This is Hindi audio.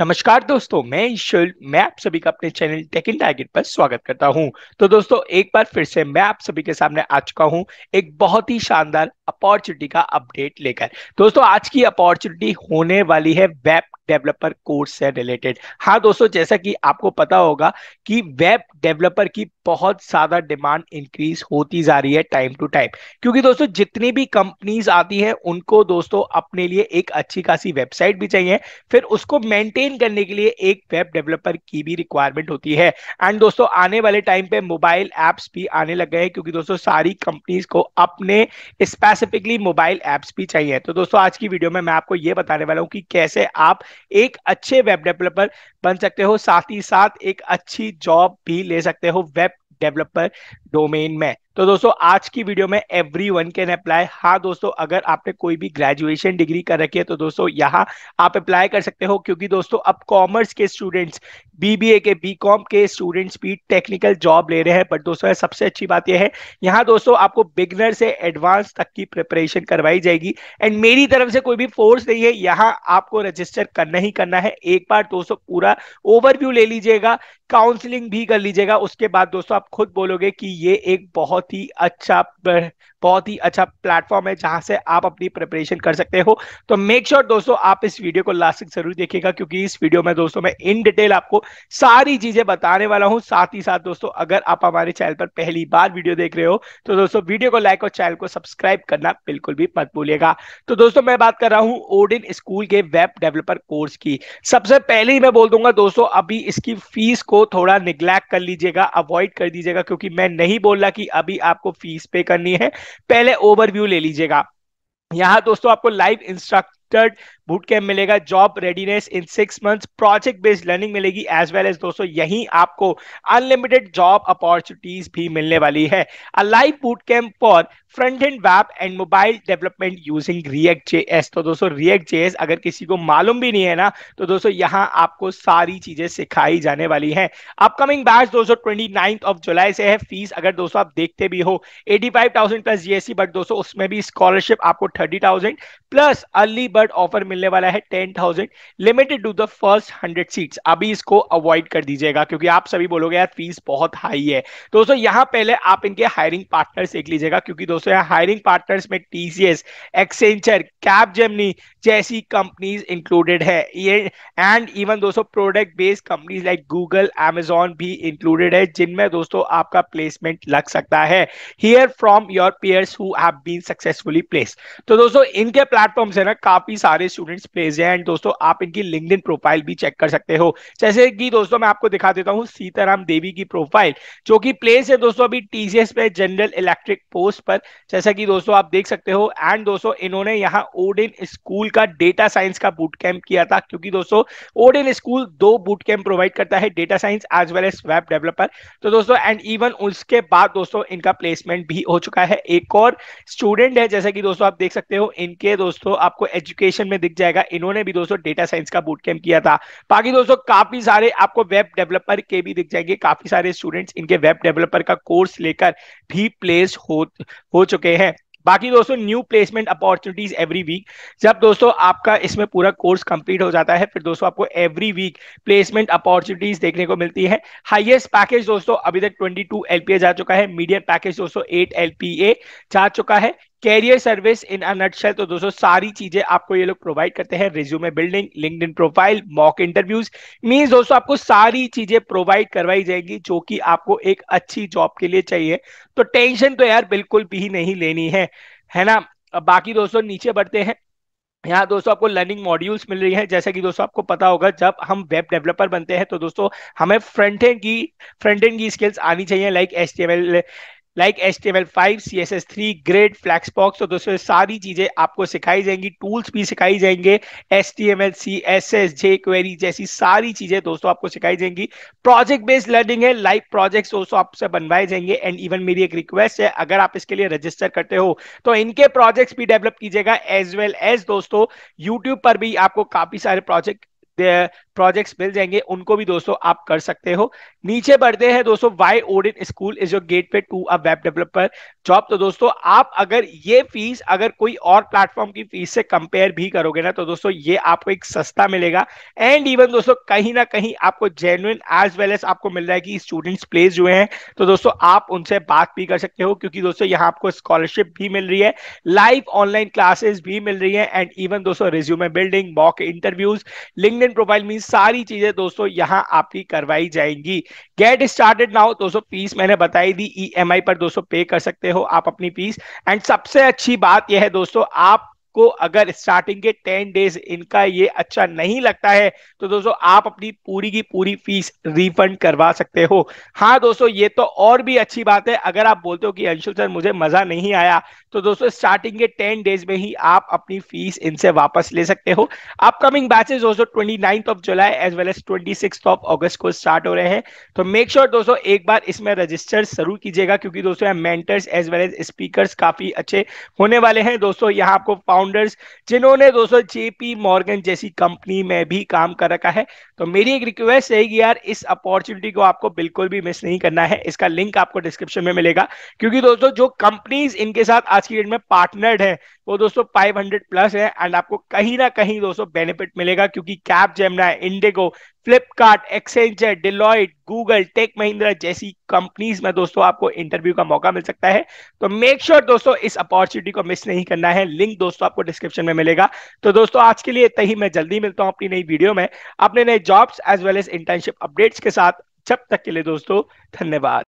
नमस्कार दोस्तों मैं ईश्वर मैं आप सभी का अपने चैनल टेक इन टारगेट पर स्वागत करता हूं तो दोस्तों एक बार फिर से मैं आप सभी के सामने आ चुका हूं एक बहुत ही शानदार अपॉर्चुनिटी का अपडेट लेकर दोस्तों आज की अपॉर्चुनिटी होने वाली है वेब डेवलपर कोर्स से रिलेटेड हाँ दोस्तों जैसा कि आपको पता होगा कि वेब डेवलपर की बहुत ज्यादा डिमांड इंक्रीज होती जा रही है टाइम टू टाइम क्योंकि दोस्तों जितनी भी कंपनीज आती हैं उनको दोस्तों अपने लिए एक अच्छी खासी वेबसाइट भी चाहिए फिर उसको मेंटेन मेंटेन करने के लिए एक वेब डेवलपर की भी रिक्वायरमेंट होती है एंड दोस्तों आने वाले टाइम पे मोबाइल एप्स भी आने लग गए हैं क्योंकि दोस्तों सारी कंपनीज को अपने स्पेसिफिकली मोबाइल एप्स भी चाहिए तो दोस्तों आज की वीडियो में मैं आपको ये बताने वाला हूँ कि कैसे आप एक अच्छे वेब डेवलपर बन सकते हो साथ ही साथ एक अच्छी जॉब भी ले सकते हो वेब डेवलपर डोमेन में तो दोस्तों आज की वीडियो में एवरी वन कैन अप्लाई हाँ दोस्तों अगर आपने कोई भी ग्रेजुएशन डिग्री कर रखी है तो दोस्तों यहाँ आप अप्लाई कर सकते हो क्योंकि दोस्तों अब कॉमर्स के स्टूडेंट्स बीबीए के बीकॉम के स्टूडेंट्स भी टेक्निकल जॉब ले रहे हैं बट दोस्तों सबसे अच्छी बात यह है यहाँ दोस्तों आपको बिगनर से एडवांस तक की प्रिपरेशन करवाई जाएगी एंड मेरी तरफ से कोई भी फोर्स नहीं है यहाँ आपको रजिस्टर करना ही करना है एक बार दोस्तों पूरा ओवरव्यू ले लीजिएगा काउंसलिंग भी कर लीजिएगा उसके बाद दोस्तों आप खुद बोलोगे कि ये एक बहुत बहुत ही अच्छा बहुत ही अच्छा प्लेटफॉर्म है जहां से आप अपनी प्रिपरेशन कर सकते हो तो मेक श्योर sure दोस्तों आप इस वीडियो को लास्ट तक जरूर देखिएगा क्योंकि इस वीडियो में दोस्तों मैं इन डिटेल आपको सारी चीजें बताने वाला हूं साथ ही साथ दोस्तों अगर आप हमारे चैनल पर पहली बार वीडियो देख रहे हो तो दोस्तों वीडियो को लाइक और चैनल को सब्सक्राइब करना बिल्कुल भी मत भूलिएगा तो दोस्तों मैं बात कर रहा हूँ ओडिन स्कूल के वेब डेवलपर कोर्स की सबसे पहले ही मैं बोल दूंगा दोस्तों अभी इसकी फीस को थोड़ा निग्लैक्ट कर लीजिएगा अवॉइड कर दीजिएगा क्योंकि मैं नहीं बोल रहा कि अभी भी आपको फीस पे करनी है पहले ओवरव्यू ले लीजिएगा यहाँ दोस्तों आपको लाइव इंस्ट्रक्टर बूट मिलेगा job readiness in six months project based learning मिलेगी एज वेल एज दोस्तों यही आपको अनलिमिटेड जॉब अपॉर्चुनिटीज भी मिलने वाली है a live boot for front end web and mobile development using React S तो दोस्तों रिएक्ट एस अगर किसी को मालूम भी नहीं है ना तो दोस्तों यहाँ आपको सारी चीजें सिखाई जाने वाली हैं अपकमिंग बैच दोस्तों ट्वेंटी ऑफ जुलाई से है फीस अगर दोस्तों आप देखते भी हो eighty five thousand plus GST but दोस्तों उसमें भी स्कॉलरशिप आपको thirty thousand plus early bird offer मिल मिलने वाला है ten thousand limited to the first hundred seat अभी इसको अवॉइड कर दीजिएगा क्योंकि आप सभी बोलोगे यार फीस बहुत हाई है दोस्तों यहां पहले आप इनके हायरिंग पार्टनर्स देख लीजिएगा क्योंकि दोस्तों यहाँ हायरिंग पार्टनर्स में टीसीएस एक्सेंचर कैप जेमनी जैसी कंपनीज इंक्लूडेड है ये एंड इवन दोस्तों product based companies like Google Amazon भी इंक्लूडेड है जिनमें दोस्तों आपका प्लेसमेंट लग सकता है here from your peers who have been successfully place तो दोस्तों इनके प्लेटफॉर्म है ना काफी सारे स्टूडेंट्स प्रेजेंट दोस्तों आप इनकी लिंकड प्रोफाइल भी चेक कर सकते हो जैसे कि दोस्तों मैं आपको दिखा देता हूँ सीताराम देवी की प्रोफाइल जो कि प्लेस है दोस्तों अभी टीसीएस पे जनरल इलेक्ट्रिक पोस्ट पर जैसा कि दोस्तों आप देख सकते हो एंड दोस्तों इन्होंने यहाँ ओडिन स्कूल का डेटा साइंस का बूट कैंप किया था क्योंकि दोस्तों ओडिन स्कूल दो बूट कैंप प्रोवाइड करता है data science as well as web developer तो दोस्तों एंड इवन उसके बाद दोस्तों इनका प्लेसमेंट भी हो चुका है एक और स्टूडेंट है जैसा कि दोस्तों आप देख सकते हो इनके दोस्तों आपको एजुकेशन में दिख जाएगा इन्होंने भी दोस्तों डेटा साइंस का बूट कैम्प किया था बाकी दोस्तों काफी सारे आपको वेब डेवलपर के भी दिख जाएंगे काफी सारे स्टूडेंट्स इनके वेब डेवलपर का कोर्स लेकर भी प्लेस हो हो चुके हैं बाकी दोस्तों new placement opportunities every week जब दोस्तों आपका इसमें पूरा कोर्स कंप्लीट हो जाता है फिर दोस्तों आपको एवरी वीक प्लेसमेंट अपॉर्चुनिटीज देखने को मिलती है हाईएस्ट पैकेज दोस्तों अभी तक 22 एलपीए जा चुका है मीडियम पैकेज दोस्तों 8 एलपीए जा चुका है कैरियर सर्विस इन अनशल तो दोस्तों सारी चीजें आपको ये लोग प्रोवाइड करते हैं resume building LinkedIn profile mock interviews means दोस्तों आपको सारी चीजें प्रोवाइड करवाई जाएंगी जो कि आपको एक अच्छी जॉब के लिए चाहिए तो टेंशन तो यार बिल्कुल भी नहीं लेनी है है ना बाकी दोस्तों नीचे बढ़ते हैं यहाँ दोस्तों आपको लर्निंग मॉड्यूल्स मिल रही हैं जैसा कि दोस्तों आपको पता होगा जब हम वेब डेवलपर बनते हैं तो दोस्तों हमें फ्रंट एंड की फ्रंट एंड की स्किल्स आनी चाहिए like H T M L like H T M L five C S S three grid flexbox तो दोस्तों सारी चीजें आपको सिखाई जाएंगी टूल्स भी सिखाई जाएंगे S T M L C S S jQuery जैसी सारी चीजें दोस्तों आपको सिखाई जाएंगी प्रोजेक्ट बेस्ड लर्निंग है लाइव प्रोजेक्ट्स दोस्तों आपसे बनवाए जाएंगे एंड इवन मेरी एक रिक्वेस्ट है अगर आप इसके लिए रजिस्टर करते हो तो इनके प्रोजेक्ट्स भी डेवलप कीजिएगा एज वेल एज दोस्तों यूट्यूब पर भी आपको काफी सारे प्रोजेक्ट प्रोजेक्ट्स मिल जाएंगे उनको भी दोस्तों आप कर सकते हो नीचे बढ़ते हैं दोस्तों why Odin school is your gateway to a web developer job तो दोस्तों आप अगर ये फीस अगर कोई और प्लेटफॉर्म की फीस से कंपेयर भी करोगे ना तो दोस्तों ये आपको एक सस्ता मिलेगा एंड इवन दोस्तों कहीं ना कहीं आपको जेन्युन एज वेल एज आपको मिल रहा है कि स्टूडेंट्स प्लेस हुए हैं तो दोस्तों आप उनसे बात भी कर सकते हो क्योंकि दोस्तों यहाँ आपको स्कॉलरशिप भी मिल रही है लाइव ऑनलाइन क्लासेस भी मिल रही है एंड इवन दोस्तों resume building mock interviews link profile mean सारी चीजें दोस्तों यहाँ आपकी करवाई जाएंगी गेट स्टार्टेड नाउ दोस्तों फीस मैंने बताई दी ई e पर दोस्तों पे कर सकते हो आप अपनी फीस एंड सबसे अच्छी बात यह है दोस्तों आप आपको अगर स्टार्टिंग के टेन डेज इनका ये अच्छा नहीं लगता है तो दोस्तों आप अपनी पूरी की पूरी फीस रिफंड करवा सकते हो हाँ दोस्तों ये तो और भी अच्छी बात है अगर आप बोलते हो कि अंशुल सर मुझे मजा नहीं आया तो दोस्तों स्टार्टिंग के टेन डेज में ही आप अपनी फीस इनसे वापस ले सकते हो अपकमिंग बैचेज दोस्तों twenty ninth of July as well as twenty six of August को स्टार्ट हो रहे हैं तो मेक श्योर sure दोस्तों एक बार इसमें रजिस्टर जरूर कीजिएगा क्योंकि दोस्तों यहाँ mentors as well as speaker काफी अच्छे होने वाले हैं दोस्तों यहाँ आपको फाउंडर्स जिन्होंने दोस्तों जेपी मॉर्गन जैसी कंपनी में भी काम कर रखा है तो मेरी एक रिक्वेस्ट है कि यार इस अपॉर्चुनिटी को आपको बिल्कुल भी मिस नहीं करना है इसका लिंक आपको डिस्क्रिप्शन में मिलेगा क्योंकि दोस्तों जो कंपनीज इनके साथ आज की डेट में पार्टनर्ड है वो दोस्तों 500 प्लस है एंड आपको कहीं ना कहीं दोस्तों बेनिफिट मिलेगा क्योंकि Capgemini IndiGo Flipkart Accenture Deloitte Google Tech Mahindra जैसी कंपनीज में दोस्तों आपको इंटरव्यू का मौका मिल सकता है तो मेक श्योर sure दोस्तों इस अपॉर्चुनिटी को मिस नहीं करना है लिंक दोस्तों आपको डिस्क्रिप्शन में मिलेगा तो दोस्तों आज के लिए तही मैं जल्दी मिलता हूं अपनी नई वीडियो में अपने नए jobs as well as internship updates के साथ जब तक के लिए दोस्तों धन्यवाद